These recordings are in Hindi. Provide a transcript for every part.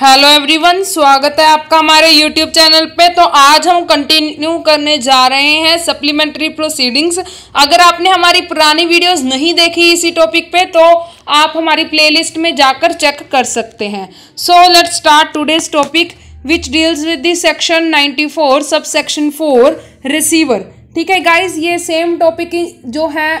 हेलो एवरीवन स्वागत है आपका हमारे यूट्यूब चैनल पे तो आज हम कंटिन्यू करने जा रहे हैं सप्लीमेंट्री प्रोसीडिंग्स अगर आपने हमारी पुरानी वीडियोस नहीं देखी इसी टॉपिक पे तो आप हमारी प्लेलिस्ट में जाकर चेक कर सकते हैं so let start today's topic which deals with the section 94 sub section four receiver ठीक है गाइज ये सेम टॉपिक जो है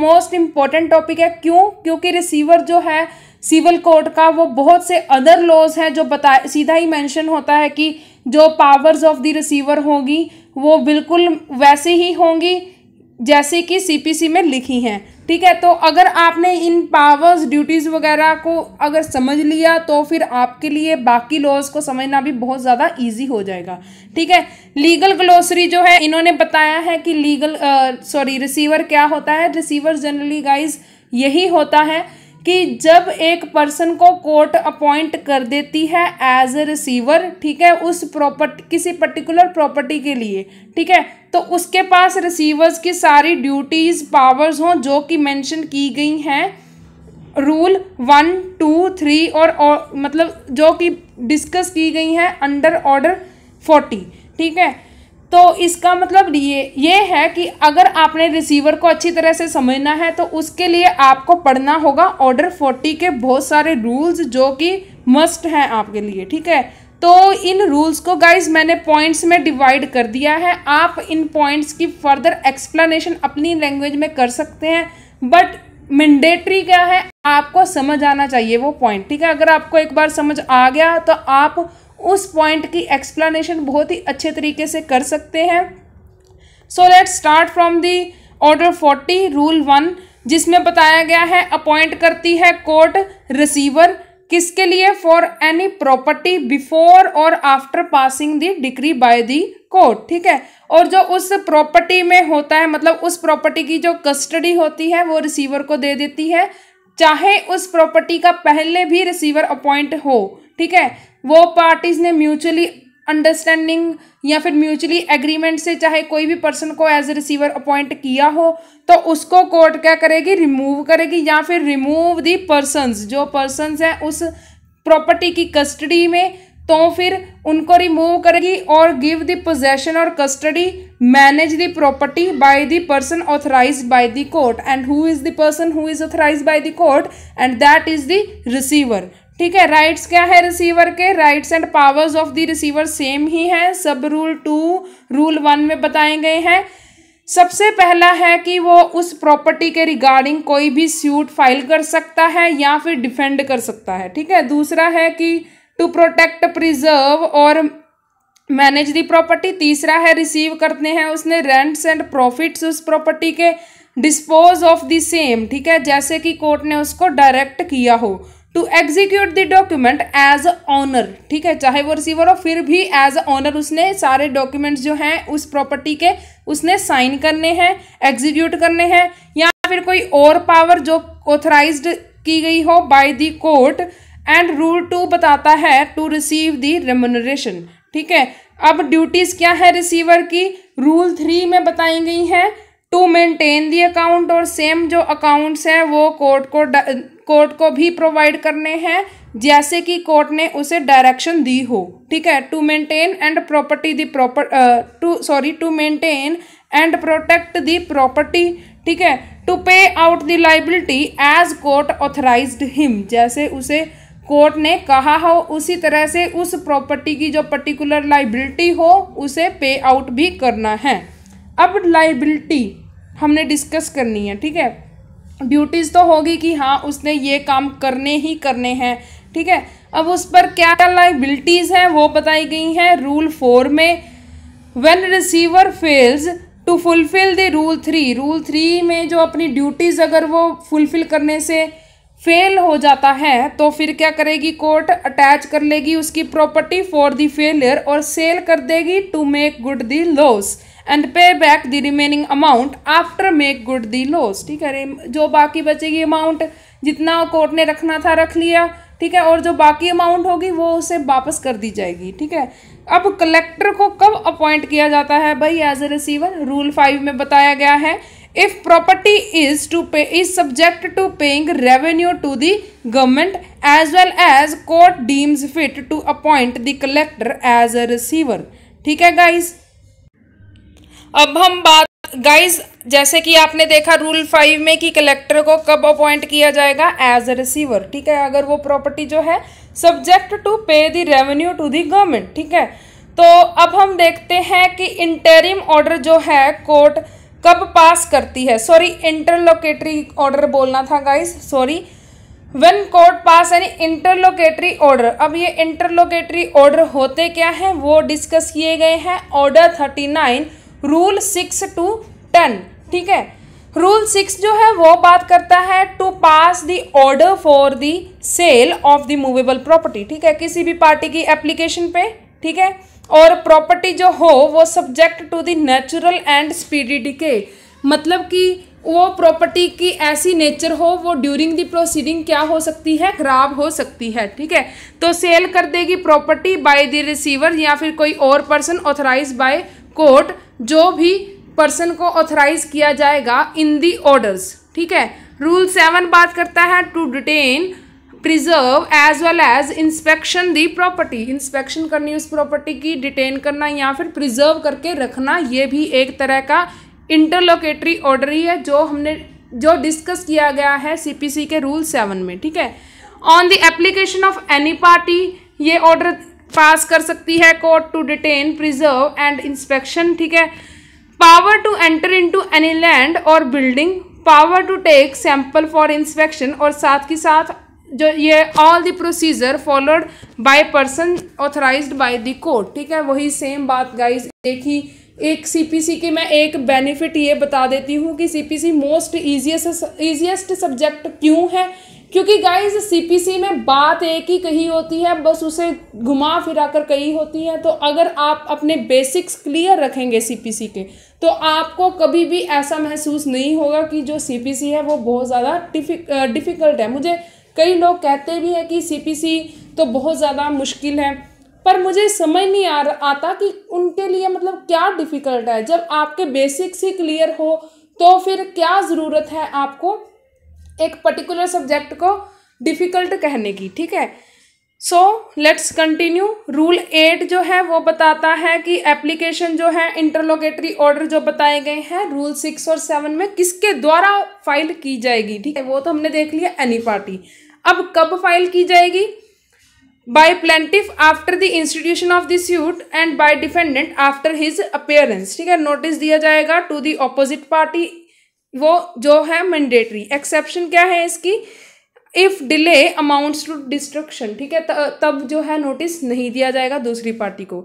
मोस्ट इम्पॉर्टेंट टॉपिक है क्यों क्योंकि रिसीवर जो है सिविल कोड का वो बहुत से अदर लॉज हैं जो बता सीधा ही मेंशन होता है कि जो पावर्स ऑफ द रिसीवर होगी वो बिल्कुल वैसे ही होंगी जैसे कि सीपीसी में लिखी हैं ठीक है तो अगर आपने इन पावर्स ड्यूटीज़ वगैरह को अगर समझ लिया तो फिर आपके लिए बाकी लॉज को समझना भी बहुत ज़्यादा इजी हो जाएगा ठीक है लीगल ग्लोसरी जो है इन्होंने बताया है कि लीगल सॉरी रिसीवर क्या होता है रिसीवर जनरली गाइज यही होता है कि जब एक पर्सन को कोर्ट अपॉइंट कर देती है एज ए रिसीवर ठीक है उस प्रॉपर्टी किसी पर्टिकुलर प्रॉपर्टी के लिए ठीक है तो उसके पास रिसीवर्स की सारी ड्यूटीज़ पावर्स हों जो कि मेंशन की गई हैं रूल वन टू थ्री और, और मतलब जो कि डिस्कस की गई हैं अंडर ऑर्डर फोर्टी ठीक है तो इसका मतलब ये ये है कि अगर आपने रिसीवर को अच्छी तरह से समझना है तो उसके लिए आपको पढ़ना होगा ऑर्डर फोर्टी के बहुत सारे रूल्स जो कि मस्ट हैं आपके लिए ठीक है तो इन रूल्स को गाइज मैंने पॉइंट्स में डिवाइड कर दिया है आप इन पॉइंट्स की फर्दर एक्सप्लेनेशन अपनी लैंग्वेज में कर सकते हैं बट मैंडेटरी क्या है आपको समझ आना चाहिए वो पॉइंट ठीक है अगर आपको एक बार समझ आ गया तो आप उस पॉइंट की एक्सप्लानेशन बहुत ही अच्छे तरीके से कर सकते हैं so let start from the order forty rule one जिसमें बताया गया है अपॉइंट करती है कोर्ट रिसीवर किसके लिए फॉर एनी प्रॉपर्टी बिफोर और after passing the decree by the court ठीक है और जो उस प्रॉपर्टी में होता है मतलब उस प्रॉपर्टी की जो कस्टडी होती है वो रिसीवर को दे देती है चाहे उस प्रॉपर्टी का पहले भी रिसीवर अपॉइंट हो ठीक है वो पार्टीज़ ने म्यूचुअली अंडरस्टैंडिंग या फिर म्यूचुअली एग्रीमेंट से चाहे कोई भी पर्सन को एज ए रिसीवर अपॉइंट किया हो तो उसको कोर्ट क्या करेगी रिमूव करेगी या फिर रिमूव दी पर्सनस जो पर्सनस हैं उस प्रॉपर्टी की कस्टडी में तो फिर उनको रिमूव करेगी और गिव द पोजेशन और custody manage the property by the person authorise by the court and who is the person who is authorise by the court and that is the receiver ठीक है राइट्स क्या है रिसीवर के rights and powers of the receiver same ही है sub rule to rule one में बताए गए हैं सबसे पहला है कि वो उस प्रॉपर्टी के रिगार्डिंग कोई भी सूट फाइल कर सकता है या फिर डिफेंड कर सकता है ठीक है दूसरा है कि टू प्रोटेक्ट प्रिजर्व और मैनेज दी प्रॉपर्टी तीसरा है रिसीव करते हैं उसने रेंट्स एंड प्रॉफिट्स उस प्रॉपर्टी के डिस्पोज ऑफ द सेम ठीक है जैसे कि कोर्ट ने उसको डायरेक्ट किया हो to execute the document as owner ठीक है चाहे वो रिसीवर हो फिर भी एज ऑनर उसने सारे डॉक्यूमेंट्स जो हैं उस प्रॉपर्टी के उसने साइन करने हैं एग्जीक्यूट करने हैं या फिर कोई और पावर जो ऑथराइज की गई हो by the court and rule two बताता है टू रिसीव द रेमोनरेशन ठीक है अब ड्यूटीज़ क्या है रिसीवर की रूल थ्री में बताई गई हैं टू मेंटेन दी अकाउंट और सेम जो अकाउंट्स है वो कोर्ट को कोर्ट को भी प्रोवाइड करने हैं जैसे कि कोर्ट ने उसे डायरेक्शन दी हो ठीक है to maintain and property the proper to sorry to maintain and protect the property ठीक है to pay out the liability as court authorise him जैसे उसे कोर्ट ने कहा हो उसी तरह से उस प्रॉपर्टी की जो पर्टिकुलर लाइबिलिटी हो उसे पे आउट भी करना है अब लाइबिलिटी हमने डिस्कस करनी है ठीक है ड्यूटीज़ तो होगी कि हाँ उसने ये काम करने ही करने हैं ठीक है अब उस पर क्या क्या लाइबिलिटीज़ हैं वो बताई गई हैं रूल फोर में when receiver fails to fulfil the rule three rule three में जो अपनी ड्यूटीज़ अगर वो फुलफ़िल करने से फेल हो जाता है तो फिर क्या करेगी कोर्ट अटैच कर लेगी उसकी प्रॉपर्टी फॉर द फेलियर और सेल कर देगी to make good the loss and pay back the remaining amount after make good the loss ठीक है जो बाकी बचेगी अमाउंट जितना कोर्ट ने रखना था रख लिया ठीक है और जो बाकी अमाउंट होगी वो उसे वापस कर दी जाएगी ठीक है अब कलेक्टर को कब अपॉइंट किया जाता है भाई as a receiver rule five में बताया गया है if property is to pay is subject to paying revenue to the government as well as court deems fit to appoint the collector as a receiver ठीक है गाइज अब हम बात गाइज जैसे कि आपने देखा रूल फाइव में कि कलेक्टर को कब अपॉइंट किया जाएगा एज अ रिसीवर ठीक है अगर वो प्रॉपर्टी जो है subject to pay the revenue to the government ठीक है तो अब हम देखते हैं कि इंटेरिम ऑर्डर जो है कोर्ट कब पास करती है सॉरी इंटरलोकेटरी ऑर्डर बोलना था guys sorry one court pass यानी इंटरलोकेटरी ऑर्डर अब ये इंटरलोकेटरी ऑर्डर होते क्या हैं वो डिस्कस किए गए हैं order thirty nine rule six to ten ठीक है रूल सिक्स जो है वो बात करता है to pass the order for the sale of the movable property ठीक है किसी भी पार्टी की एप्लीकेशन पे ठीक है और प्रॉपर्टी जो हो वो subject to the natural and speedy decay मतलब कि वो प्रॉपर्टी की ऐसी नेचर हो वो ड्यूरिंग द प्रोसीडिंग क्या हो सकती है खराब हो सकती है ठीक है तो सेल कर देगी प्रॉपर्टी बाय द रिसीवर या फिर कोई और पर्सन ऑथराइज बाय कोर्ट जो भी पर्सन को ऑथराइज किया जाएगा इन दी ऑर्डर्स ठीक है रूल सेवन बात करता है to detain preserve as well as inspection the property inspection करनी उस प्रॉपर्टी की डिटेन करना या फिर प्रिजर्व करके रखना ये भी एक तरह का इंटरलोकेटरी ऑर्डर ही है जो हमने जो डिस्कस किया गया है सीपीसी के रूल सेवन में ठीक है on the application of any party ये ऑर्डर पास कर सकती है court to detain preserve and inspection ठीक है power to enter into any land or building power to take sample for inspection और साथ के साथ जो ये all the procedure followed by person authorise by the court ठीक है वही सेम बात गाइज एक ही एक सीपीसी के मैं एक बेनिफिट ये बता देती हूँ कि CPC most easiest easiest subject क्यों है क्योंकि गाइज सीपीसी में बात एक ही कही होती है बस उसे घुमा फिरा कर कही होती है तो अगर आप अपने बेसिक्स क्लियर रखेंगे सीपीसी के तो आपको कभी भी ऐसा महसूस नहीं होगा कि जो सीपीसी है वो बहुत ज़्यादा डिफ़िकल्ट है मुझे कई लोग कहते भी हैं कि सीपीसी तो बहुत ज़्यादा मुश्किल है पर मुझे समझ नहीं आ आता कि उनके लिए मतलब क्या डिफ़िकल्ट है जब आपके बेसिक्स ही क्लियर हो तो फिर क्या ज़रूरत है आपको एक पर्टिकुलर सब्जेक्ट को डिफ़िकल्ट कहने की ठीक है so let's continue rule eight जो है वो बताता है कि एप्लीकेशन जो है इंटरलोकेटरी ऑर्डर जो बताए गए हैं रूल सिक्स और सेवन में किसके द्वारा फाइल की जाएगी ठीक है वो तो हमने देख लिया एनी पार्टी अब कब फाइल की जाएगी by plaintiff after the institution of the suit and by defendant after his appearance ठीक है नोटिस दिया जाएगा टू दी ऑपोजिट पार्टी वो जो है मैंडेटरी एक्सेप्शन क्या है इसकी if delay amounts to destruction ठीक है तब जो है नोटिस नहीं दिया जाएगा दूसरी पार्टी को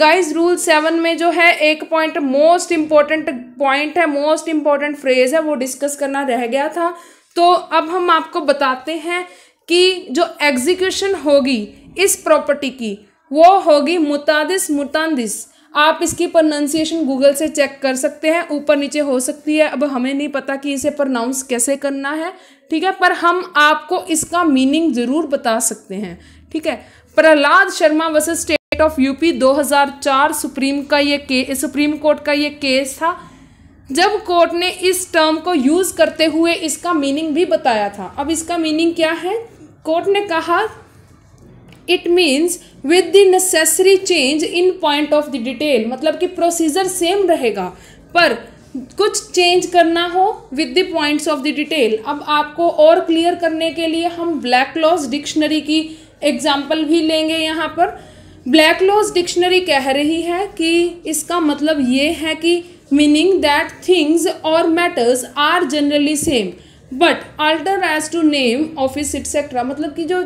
गाइस रूल सेवन में जो है एक पॉइंट मोस्ट इम्पॉर्टेंट पॉइंट है मोस्ट इम्पॉर्टेंट फ्रेज है वो डिस्कस करना रह गया था तो अब हम आपको बताते हैं कि जो एग्जीक्यूशन होगी इस प्रॉपर्टी की वो होगी मुतादिस मुतादिस आप इसकी प्रोनाउंसिएशन गूगल से चेक कर सकते हैं ऊपर नीचे हो सकती है अब हमें नहीं पता कि इसे प्रोनाउंस कैसे करना है ठीक है पर हम आपको इसका मीनिंग ज़रूर बता सकते हैं ठीक है Prahlad Sharma versus state of UP 2004 supreme का ये के सुप्रीम कोर्ट का ये केस था जब कोर्ट ने इस टर्म को यूज़ करते हुए इसका मीनिंग भी बताया था अब इसका मीनिंग क्या है कोर्ट ने कहा it means with the necessary change in point of the detail मतलब कि प्रोसीजर सेम रहेगा पर कुछ चेंज करना हो with the points of the detail अब आपको और क्लियर करने के लिए हम ब्लैक लॉज डिक्शनरी की एग्जाम्पल भी लेंगे यहाँ पर ब्लैक लॉज डिक्शनरी कह रही है कि इसका मतलब ये है कि meaning that things or matters are generally same but alter as to name office etcetera मतलब कि जो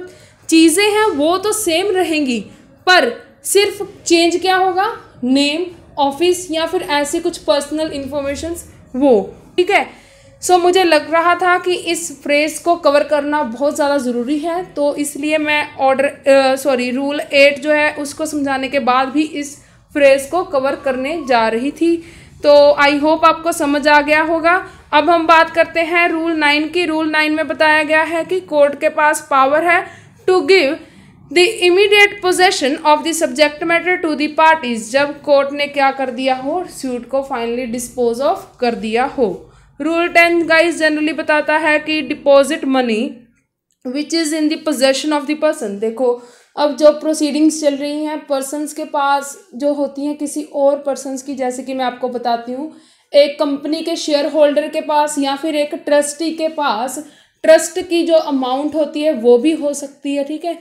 चीज़ें हैं वो तो सेम रहेंगी पर सिर्फ चेंज क्या होगा नेम ऑफिस या फिर ऐसे कुछ पर्सनल इन्फॉर्मेशन वो ठीक है सो so, मुझे लग रहा था कि इस फ्रेज को कवर करना बहुत ज़्यादा ज़रूरी है तो इसलिए मैं ऑर्डर सॉरी रूल एट जो है उसको समझाने के बाद भी इस फ्रेज को कवर करने जा रही थी तो आई होप आपको समझ आ गया होगा अब हम बात करते हैं रूल नाइन की रूल नाइन में बताया गया है कि कोर्ट के पास पावर है to give the immediate possession of the subject matter to the parties जब कोर्ट ने क्या कर दिया हो सूट को फाइनली डिस्पोज ऑफ कर दिया हो रूल टेन गाइज जनरली बताता है कि deposit money which is in possession of the person देखो अब जो प्रोसीडिंग्स चल रही हैं पर्सनस के पास जो होती हैं किसी और पर्सनस की जैसे कि मैं आपको बताती हूँ एक कंपनी के शेयर होल्डर के पास या फिर एक ट्रस्टी के पास ट्रस्ट की जो अमाउंट होती है वो भी हो सकती है ठीक है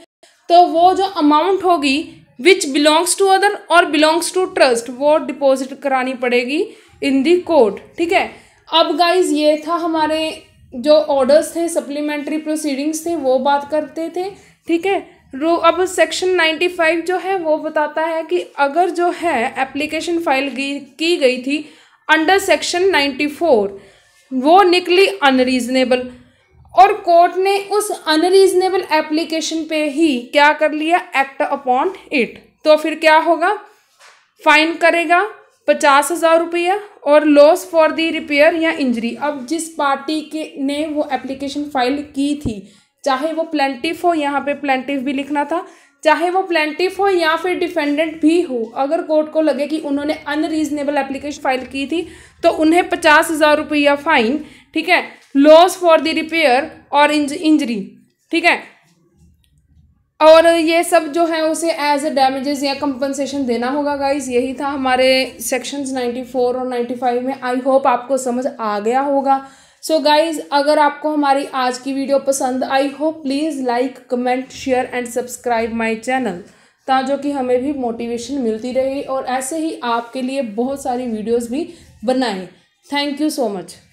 तो वो जो अमाउंट होगी which belongs to other or belongs to trust वो डिपॉजिट करानी पड़ेगी इन दी कोर्ट ठीक है अब गाइज ये था हमारे जो ऑर्डर्स थे सप्लीमेंट्री प्रोसीडिंग्स थे वो बात करते थे ठीक है रू अब सेक्शन नाइन्टी फाइव जो है वो बताता है कि अगर जो है एप्लीकेशन फाइल की गई थी अंडर सेक्शन नाइन्टी फोर वो निकली अनरीजनेबल और कोर्ट ने उस अनरीजनेबल एप्लीकेशन पे ही क्या कर लिया एक्ट अपॉन इट तो फिर क्या होगा फाइन करेगा पचास हज़ार रुपया और लॉस फॉर दी रिपेयर या इंजरी अब जिस पार्टी के ने वो एप्लीकेशन फाइल की थी चाहे वो प्लेंटिफ हो यहाँ पे प्लेंटिफ भी लिखना था चाहे वो प्लेंटिफ हो या फिर डिफेंडेंट भी हो अगर कोर्ट को लगे कि उन्होंने अनरीजनेबल एप्लीकेशन फाइल की थी तो उन्हें पचास हज़ार रुपया फ़ाइन ठीक है loss for the repair or injury ठीक है और ये सब जो है उसे एज ए डैमेजेस या कंपनसेशन देना होगा गाइज यही था हमारे सेक्शंस 94 और 95 में आई होप आपको समझ आ गया होगा सो so गाइज अगर आपको हमारी आज की वीडियो पसंद आई hope please like comment share and subscribe my channel ता जो कि हमें भी मोटिवेशन मिलती रहे और ऐसे ही आपके लिए बहुत सारी वीडियोज़ भी बनाएँ थैंक यू सो मच